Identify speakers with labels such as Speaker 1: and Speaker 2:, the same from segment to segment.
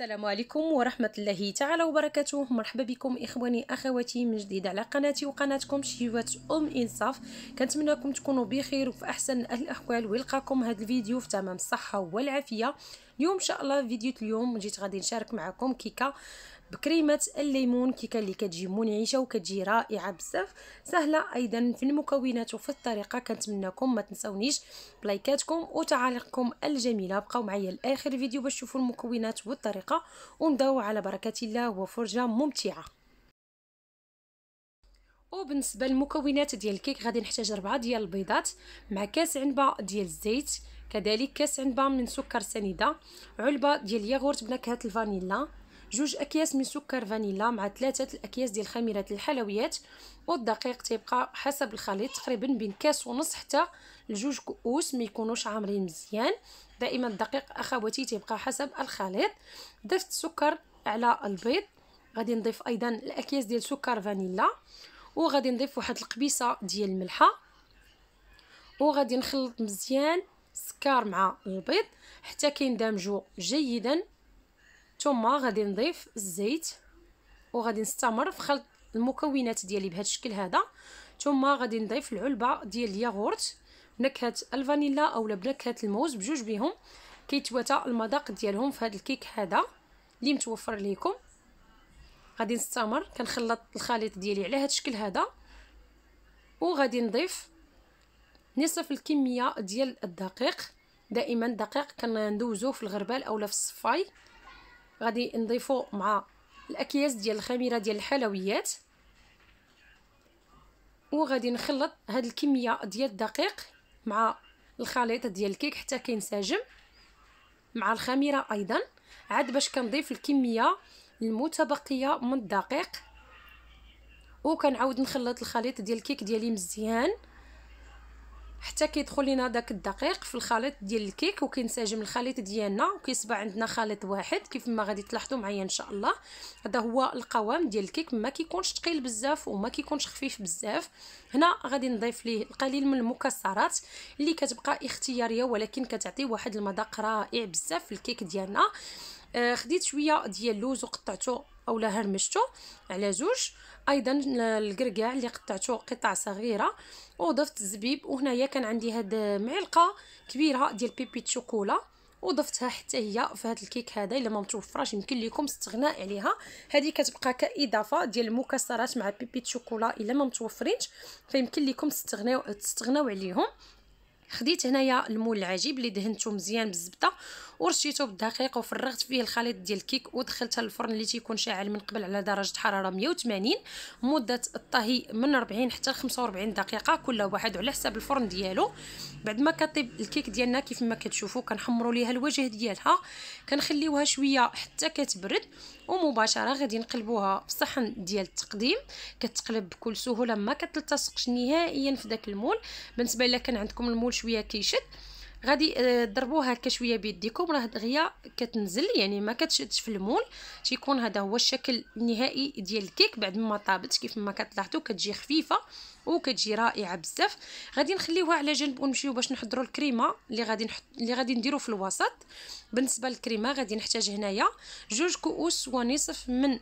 Speaker 1: السلام عليكم ورحمة الله تعالى وبركاته مرحبا بكم إخواني أخواتي من جديد على قناتي وقناتكم شيوات أم إنصاف كنتمناكم تكونوا بخير وفي أحسن الأحوال ويلقاكم هذا الفيديو في تمام الصحة والعافية اليوم ان شاء الله فيديو اليوم جيت غادي نشارك معكم كيكه بكريمه الليمون كيكه اللي كتجي منعشه وكتجي رائعه بزاف سهله ايضا في المكونات وفي الطريقه كنتمنىكم ما تنساونيش بلايكاتكم وتعاليقكم الجميله بقاو معايا لاخر الفيديو باش تشوفوا المكونات والطريقه ونبداو على بركه الله وفرجه ممتعه وبالنسبه للمكونات ديال الكيك غادي نحتاج ربعه ديال البيضات مع كاس عنبه ديال الزيت كذلك كاس عنبه من سكر سنيده علبه ديال ياغورت بنكهه الفانيلا جوج اكياس من سكر فانيلا مع ثلاثه الاكياس ديال خميره الحلويات والدقيق تيبقى حسب الخليط تقريبا بين كاس ونص حتى لجوج كؤوس ما يكونوش عامرين مزيان دائما الدقيق اخواتي تيبقى حسب الخليط ضفت السكر على البيض غادي نضيف ايضا الاكياس ديال سكر فانيلا وغادي نضيف واحد القبيصه ديال الملحه وغادي نخلط مزيان السكر مع البيض حتى كيندمجوا جيدا ثم غادي نضيف الزيت وغادي نستمر في خلط المكونات ديالي بهذا الشكل هذا ثم غادي نضيف العلبه ديال الياغورت بنكهه الفانيلا اولا بنكهه الموز بجوج بهم كيتواتى المذاق ديالهم في هذا الكيك هذا اللي متوفر ليكم غادي نستمر كنخلط الخليط ديالي على هذا الشكل هذا وغادي نضيف نصف الكميه ديال الدقيق دائما الدقيق كندوزوه في الغربال اولا في الصفاي غادي نضيفو مع الاكياس ديال الخميره ديال الحلويات وغادي نخلط هاد الكميه ديال الدقيق مع الخليط ديال الكيك حتى كينسجم مع الخميره ايضا عاد باش كنضيف الكميه المتبقيه من الدقيق وكنعاود نخلط الخليط ديال الكيك ديالي مزيان حتى كيدخل لينا داك الدقيق في الخليط ديال الكيك وكينسجم الخليط ديالنا وكيصبع عندنا خليط واحد كيف ما غادي تلاحظوا معايا ان شاء الله هذا هو القوام ديال الكيك ما كيكونش ثقيل بزاف وما كيكونش خفيف بزاف هنا غادي نضيف ليه القليل من المكسرات اللي كتبقى اختياريه ولكن كتعطي واحد المذاق رائع بزاف في الكيك ديالنا آه، خديت شويه ديال اللوز وقطعته اولا هرمشتو على جوج ايضا الكركاع اللي قطعته قطع صغيره وضفت الزبيب وهنايا كان عندي هاد معلقه كبيره ديال بيبي شوكولا وضفتها حتى هي في هذا الكيك هذا الا ما متوفراش يمكن لكم استغناء عليها هذه كتبقى كاضافه ديال المكسرات مع بيبي شوكولا الا ما متوفرينش فيمكن لكم تستغناو تستغناو عليهم خديت هنايا المول العجيب اللي دهنته مزيان بالزبده ورشيته بالدقيق وفرغت فيه الخليط ديال الكيك ودخلته للفرن اللي تيكون شاعل من قبل على درجه حراره 180 مده الطهي من 40 حتى 45 دقيقه كل واحد على حساب الفرن ديالو بعد ما كطيب الكيك ديالنا كيف ما كتشوفوا كنحمروا ليها الوجه ديالها كنخليوها شويه حتى كتبرد ومباشره غادي نقلبوها في صحن ديال التقديم كتقلب بكل سهوله ما كتلتصقش نهائيا في داك المول بالنسبه الا كان عندكم المول شويه كيشد غادي آه، ضربوها هكا شويه بيديكم راه دغيا كتنزل يعني ما كتشدش في المول تيكون هذا هو الشكل النهائي ديال الكيك بعد ما طابت كيف ما كتلاحظوا كتجي خفيفه وكتجي رائعه بزاف غادي نخليوها على جنب ونمشيو باش نحضروا الكريمه اللي غادي نحط اللي غادي نديرو في الوسط بالنسبه للكريمه غادي نحتاج هنايا جوج كؤوس ونصف من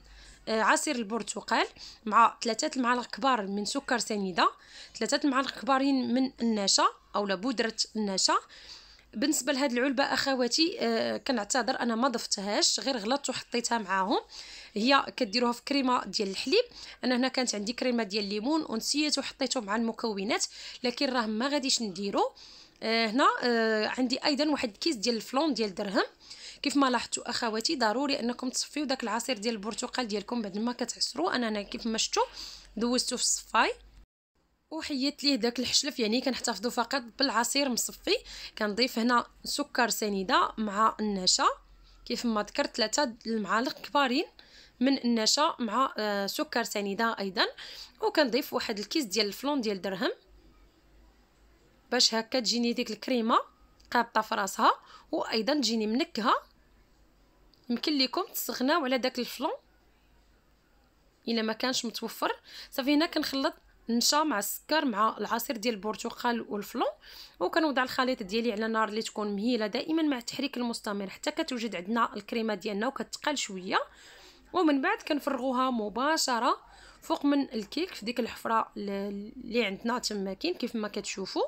Speaker 1: عصير البرتقال مع ثلاثة المعالق كبار من سكر سنيدة ثلاثة المعالق كبارين من النشا أو بودرة النشا بالنسبه لهاد العلبه اخواتي آه كنعتذر انا ما ضفتهاش غير غلطت وحطيتها معاهم هي كديروها في كريمه ديال الحليب انا هنا كانت عندي كريمه ديال الليمون ونسيت وحطيته مع المكونات لكن راه ما غاديش نديرو آه هنا آه عندي ايضا واحد الكيس ديال الفلون ديال درهم كيف ما لاحظتوا اخواتي ضروري انكم تصفيو داك العصير ديال البرتقال ديالكم بعد ما كتعصروا انا انا كيف ما شفتوا دوزتو في الصفاي وحيت ليه داك الحشلف يعني كنحتفظوا فقط بالعصير مصفي كنضيف هنا سكر سنيده مع النشا كيف ما ذكرت ثلاثه المعالق كبارين من النشا مع آه، سكر سنيده ايضا وكنضيف واحد الكيس ديال الفلون ديال درهم باش هكا تجيني ديك الكريمه قابطه في راسها وايضا تجيني منكهه يمكن لكم تستغناو على داك الفلون الا ما كانش متوفر صافي هنا كنخلط النشا مع السكر مع العصير ديال البرتقال والفلون وكنوضع الخليط ديالي على نار اللي تكون مهيله دائما مع التحريك المستمر حتى كتوجد عندنا الكريمه ديالنا وكتقال شويه ومن بعد كنفرغوها مباشره فوق من الكيك في ديك الحفره اللي عندنا تما كاين كيف ما كتشوفوا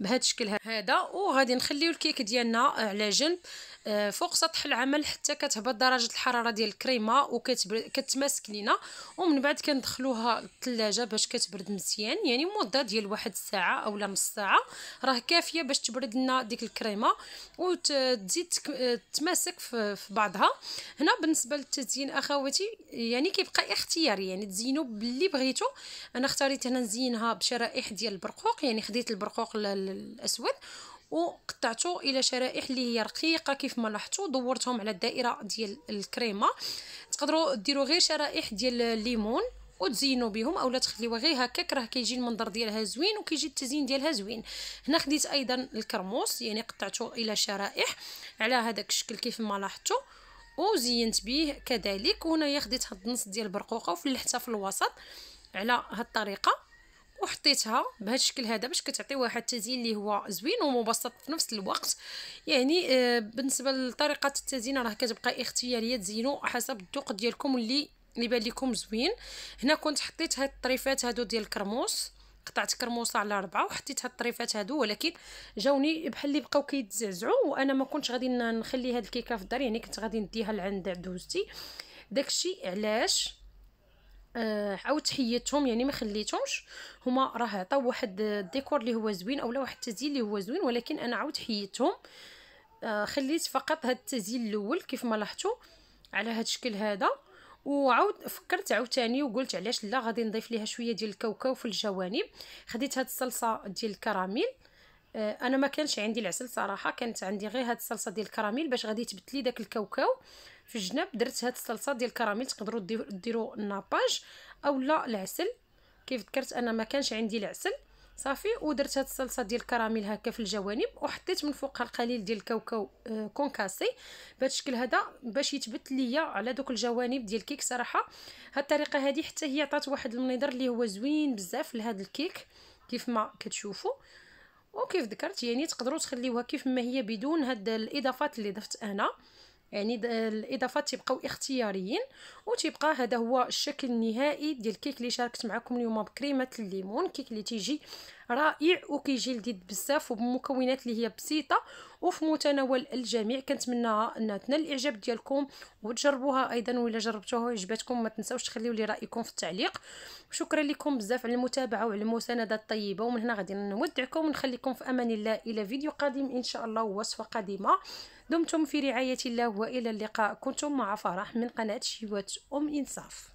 Speaker 1: بهذا الشكل هذا وغادي نخليو الكيك ديالنا على جنب آه، فوق سطح العمل حتى كتهبط درجه الحراره ديال الكريمه وكتماسك لينا ومن بعد كندخلوها للثلاجه باش كتبرد مزيان يعني مده ديال واحد الساعه اولا نص ساعه راه كافيه باش تبرد لنا ديك الكريمه وتزيد آه، تماسك في بعضها هنا بالنسبه للتزيين اخواتي يعني كيبقى اختياري يعني تزينوا باللي بغيتو انا اختاريت هنا نزينها بشرائح ديال البرقوق يعني خديت البرقوق الاسود وقطعته الى شرائح اللي هي رقيقه كيف ما لاحظتوا دورتهم على الدائره ديال الكريمه تقدروا ديروا غير شرائح ديال الليمون وتزينوا بهم اولا تخليوها غير هكاك راه كيجي المنظر ديالها زوين وكيجي التزيين ديالها زوين هنا خديت ايضا الكرموس يعني قطعته الى شرائح على هذاك الشكل كيف ما لاحظتوا وزينت به كذلك وهنايا خديت هاد النص ديال البرقوقه وفلحتها في الوسط على هاد الطريقه وحطيتها بهذا الشكل هذا باش كتعطي واحد التزيين اللي هو زوين ومبسط في نفس الوقت يعني آه، بالنسبه لطريقه التزيين راه كتبقى اختياريه تزينوا حسب الذوق ديالكم اللي اللي بان لكم زوين هنا كنت حطيت هاد الطريفات هادو ديال الكرموس قطعت كرموسه على ربعة وحطيت هاد الطريفات هادو ولكن جاوني بحال اللي بقاو كيتزعزعوا وانا ما كنتش غادي نخلي هاد الكيكه في الدار يعني كنت غادي نديها لعند عدوزتي داكشي علاش آه عاود حيدتهم يعني ما خليتهمش هما راه عطاو واحد الديكور اللي هو زوين اولا واحد التزيين اللي هو زوين ولكن انا عاود حيدتهم آه خليت فقط هاد التزيين الاول كيف ما لاحظتوا على هاد الشكل هذا وعاود فكرت عاوتاني وقلت علاش لا غادي نضيف ليها شويه ديال الكاوكاو في الجوانب خديت هاد الصلصه ديال الكراميل آه، انا ما كانش عندي العسل صراحه كانت عندي غير هاد الصلصه ديال الكراميل باش غادي تبت لي داك الكاوكاو في الجناب درت هاد الصلصه ديال الكراميل تقدروا ديروا الناباج اولا العسل كيف ذكرت انا ما كانش عندي العسل صافي ودرت هاد الصلصه ديال الكراميل هكا في الجوانب وحطيت من فوقها القليل ديال الكاوكاو آه، كونكاسي بهذا الشكل هذا باش يتبت ليا على دوك الجوانب ديال الكيك صراحه هاد الطريقه هادي حتى هي عطات واحد المنظر اللي هو زوين بزاف لهاد الكيك كيف ما كتشوفوا وكيف ذكرت يعني تقدروا تخليوها كيف ما هي بدون هاد الاضافات اللي ضفت انا يعني الاضافات تيبقاو اختياريين وتبقى هذا هو الشكل النهائي ديال الكيك اللي شاركت معكم اليوم بكريمه الليمون كيك اللي تيجي رائع وكيجي لذيذ بزاف وبمكونات اللي هي بسيطه وفي متناول الجميع كنتمناها انها تنال الاعجاب ديالكم وتجربوها ايضا ولا جربتوها وعجبتكم ما تنساوش تخليو لي رايكم في التعليق شكرا لكم بزاف على المتابعه وعلى المسانده الطيبه ومن هنا غادي نودعكم ونخليكم في امان الله الى فيديو قادم ان شاء الله ووصفه قادمه دمتم في رعايه الله والى اللقاء كنتم مع فرح من قناه شيوات ام انصاف